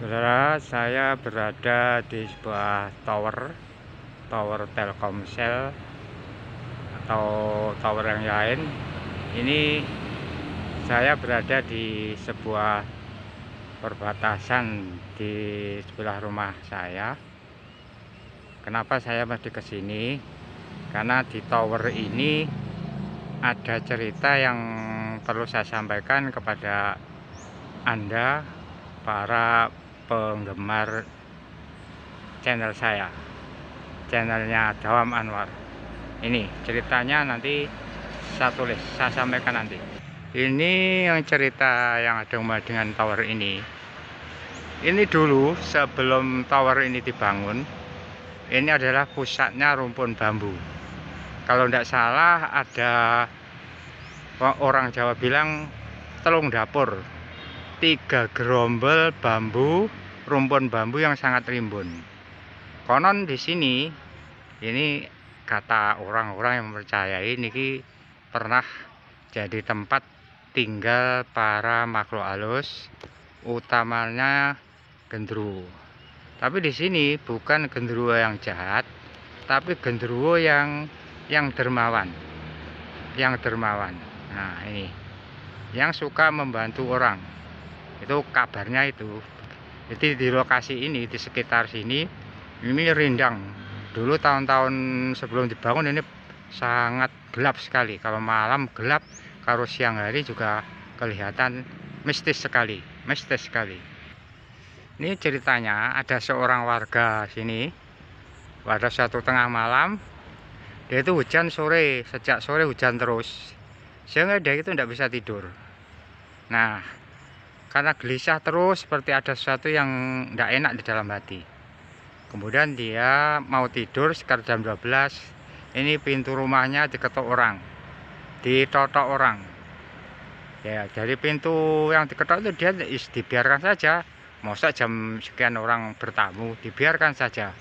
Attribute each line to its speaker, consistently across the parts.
Speaker 1: Saudara, saya berada di sebuah tower, tower Telkomsel atau tower yang lain. Ini saya berada di sebuah perbatasan di sebelah rumah saya. Kenapa saya masih ke sini? Karena di tower ini ada cerita yang perlu saya sampaikan kepada Anda para penggemar channel saya channelnya Dawam Anwar ini ceritanya nanti saya tulis saya sampaikan nanti ini yang cerita yang ada dengan tower ini ini dulu sebelum tower ini dibangun ini adalah pusatnya rumpun bambu kalau tidak salah ada orang Jawa bilang telung dapur tiga gerombol bambu rumpun bambu yang sangat rimbun. Konon di sini ini kata orang-orang yang mempercayai ini pernah jadi tempat tinggal para makhluk halus utamanya gendruwo. Tapi di sini bukan gendruwo yang jahat, tapi gendruwo yang yang dermawan. Yang dermawan. Nah, ini. Yang suka membantu orang. Itu kabarnya itu jadi di lokasi ini di sekitar sini ini rindang dulu tahun-tahun sebelum dibangun ini sangat gelap sekali kalau malam gelap kalau siang hari juga kelihatan mistis sekali mistis sekali ini ceritanya ada seorang warga sini pada satu tengah malam dia itu hujan sore sejak sore hujan terus sehingga dia itu tidak bisa tidur nah karena gelisah terus seperti ada sesuatu yang tidak enak di dalam hati kemudian dia mau tidur sekitar jam 12 ini pintu rumahnya diketok orang ditotok orang ya dari pintu yang diketok itu dia dibiarkan saja masa jam sekian orang bertamu dibiarkan saja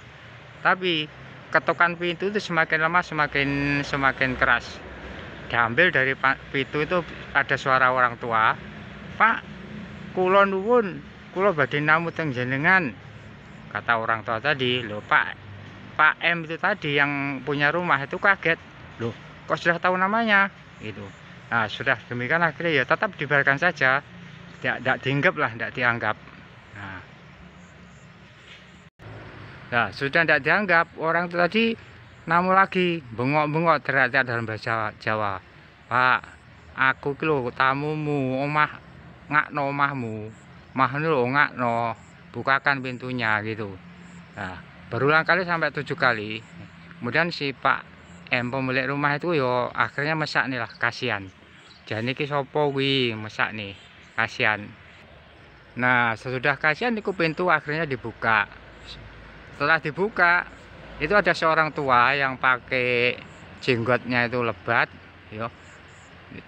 Speaker 1: tapi ketukan pintu itu semakin lemah semakin semakin keras diambil dari pintu itu ada suara orang tua pak kulo nuwun kulo badin namu teng jenengan kata orang tua tadi Lupa, pak pak M itu tadi yang punya rumah itu kaget loh kok sudah tahu namanya gitu nah sudah demikian akhirnya ya tetap dibiarkan saja tidak tidak dianggap lah tidak dianggap nah. nah sudah tidak dianggap orang itu tadi namu lagi bengok-bengok teriak dalam bahasa Jawa pak aku kilo tamumu omah ngakno mahmu mah ini lo ngakno bukakan pintunya gitu nah, berulang kali sampai tujuh kali kemudian si Pak M pemilik rumah itu yo ya akhirnya mesak nih lah kasihan jadi ini sopo mesak nih kasihan nah sesudah kasihan itu pintu akhirnya dibuka setelah dibuka itu ada seorang tua yang pakai jenggotnya itu lebat yo ya.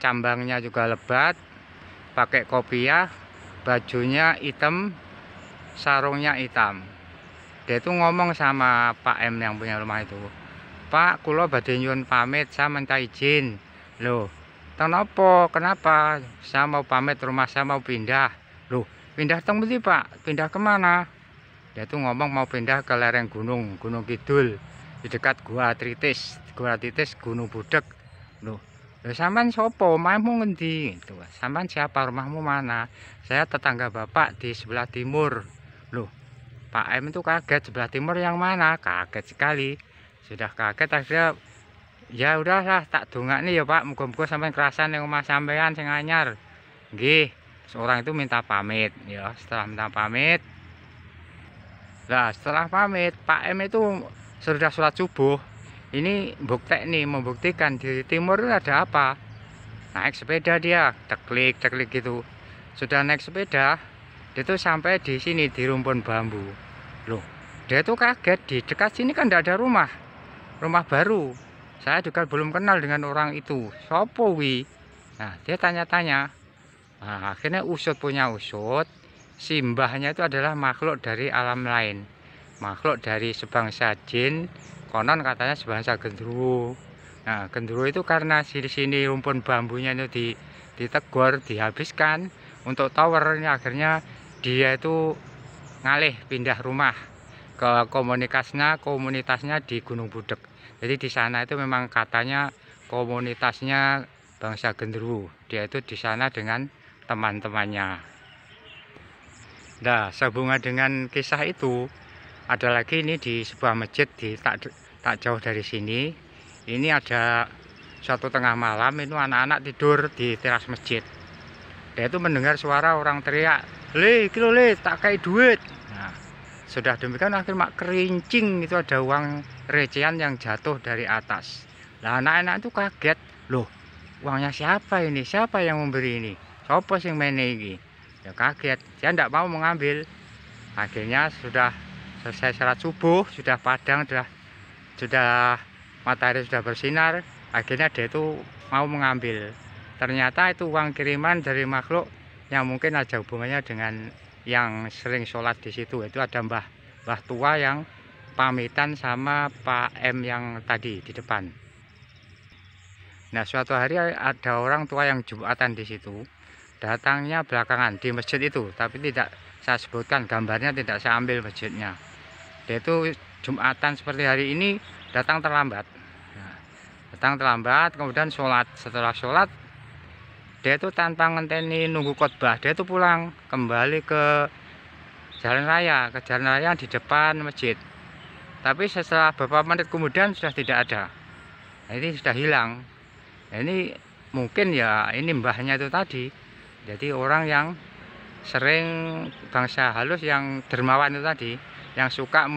Speaker 1: cambangnya juga lebat pakai kopiah ya. bajunya hitam sarungnya hitam dia itu ngomong sama Pak M yang punya rumah itu Pak kulo badenyun pamit saya minta izin loh kenapa kenapa saya mau pamit rumah saya mau pindah loh pindah teng Pak pindah kemana dia itu ngomong mau pindah ke lereng gunung gunung kidul di dekat gua tritis gua tritis gunung budek loh Loh, sampan sopo mau ngendi gitu Sampan siapa rumahmu mana saya tetangga bapak di sebelah timur loh Pak M itu kaget sebelah timur yang mana kaget sekali sudah kaget akhirnya ya udahlah tak dongak nih ya Pak muka-muka sampai kerasan yang rumah sampean sing anyar Gih, seorang itu minta pamit ya setelah minta pamit lah setelah pamit Pak M itu sudah surat subuh ini bukti nih membuktikan di timur itu ada apa naik sepeda dia teklik teklik gitu sudah naik sepeda dia tuh sampai di sini di rumpun bambu loh dia tuh kaget di dekat sini kan tidak ada rumah rumah baru saya juga belum kenal dengan orang itu Sopowi nah dia tanya-tanya nah, akhirnya usut punya usut simbahnya itu adalah makhluk dari alam lain makhluk dari sebangsa jin konon katanya sebangsa gendruwo nah gendruwo itu karena sini sini rumpun bambunya itu di ditegur dihabiskan untuk tower ini akhirnya dia itu ngalih pindah rumah ke komunitasnya komunitasnya di Gunung Budek jadi di sana itu memang katanya komunitasnya bangsa gendruwo dia itu di sana dengan teman-temannya Nah, sehubungan dengan kisah itu, ada lagi ini di sebuah masjid di tak tak jauh dari sini ini ada satu tengah malam itu anak-anak tidur di teras masjid dia itu mendengar suara orang teriak le kilo le tak kayak duit nah, sudah demikian akhirnya mak kerincing itu ada uang recehan yang jatuh dari atas lah anak-anak itu kaget loh uangnya siapa ini siapa yang memberi ini siapa yang main ini ya kaget dia tidak mau mengambil akhirnya sudah selesai sholat subuh sudah padang sudah sudah matahari sudah bersinar akhirnya dia itu mau mengambil ternyata itu uang kiriman dari makhluk yang mungkin ada hubungannya dengan yang sering sholat di situ itu ada mbah mbah tua yang pamitan sama Pak M yang tadi di depan nah suatu hari ada orang tua yang jumatan di situ datangnya belakangan di masjid itu tapi tidak saya sebutkan gambarnya tidak saya ambil masjidnya dia itu Jumatan seperti hari ini datang terlambat ya. datang terlambat kemudian sholat setelah sholat dia itu tanpa ngenteni nunggu khotbah dia itu pulang kembali ke jalan raya ke jalan raya di depan masjid tapi setelah beberapa menit kemudian sudah tidak ada nah, ini sudah hilang nah, ini mungkin ya ini mbahnya itu tadi jadi orang yang sering bangsa halus yang dermawan itu tadi yang suka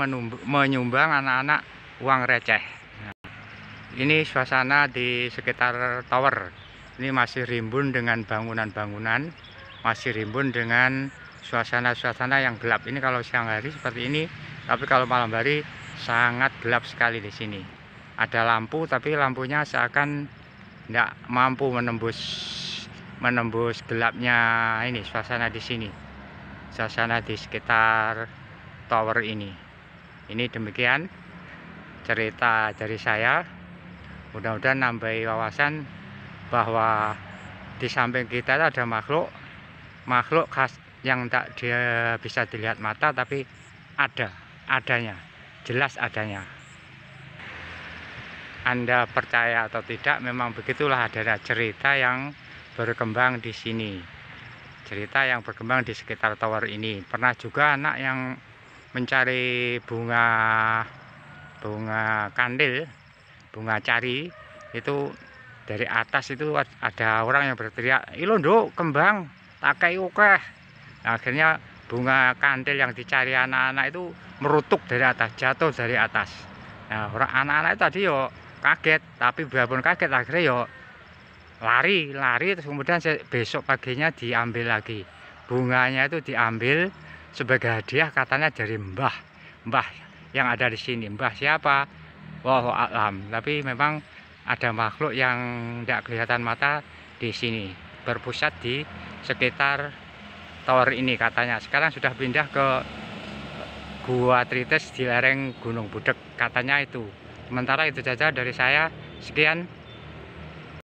Speaker 1: menyumbang anak-anak uang receh. ini suasana di sekitar tower. Ini masih rimbun dengan bangunan-bangunan, masih rimbun dengan suasana-suasana yang gelap. Ini kalau siang hari seperti ini, tapi kalau malam hari sangat gelap sekali di sini. Ada lampu, tapi lampunya seakan tidak mampu menembus menembus gelapnya ini suasana di sini. Suasana di sekitar tower ini ini demikian cerita dari saya mudah-mudahan nambah wawasan bahwa di samping kita ada makhluk makhluk khas yang tak dia bisa dilihat mata tapi ada adanya jelas adanya Anda percaya atau tidak memang begitulah ada cerita yang berkembang di sini cerita yang berkembang di sekitar tower ini pernah juga anak yang mencari bunga bunga kandil bunga cari itu dari atas itu ada orang yang berteriak ilo do kembang takai ukeh nah, akhirnya bunga kandil yang dicari anak-anak itu merutuk dari atas jatuh dari atas nah orang anak-anak tadi yo kaget tapi biarpun kaget akhirnya yo lari lari terus kemudian besok paginya diambil lagi bunganya itu diambil sebagai hadiah katanya dari mbah mbah yang ada di sini mbah siapa wow alam tapi memang ada makhluk yang tidak kelihatan mata di sini berpusat di sekitar tower ini katanya sekarang sudah pindah ke gua Trites di lereng Gunung Budek katanya itu sementara itu saja dari saya sekian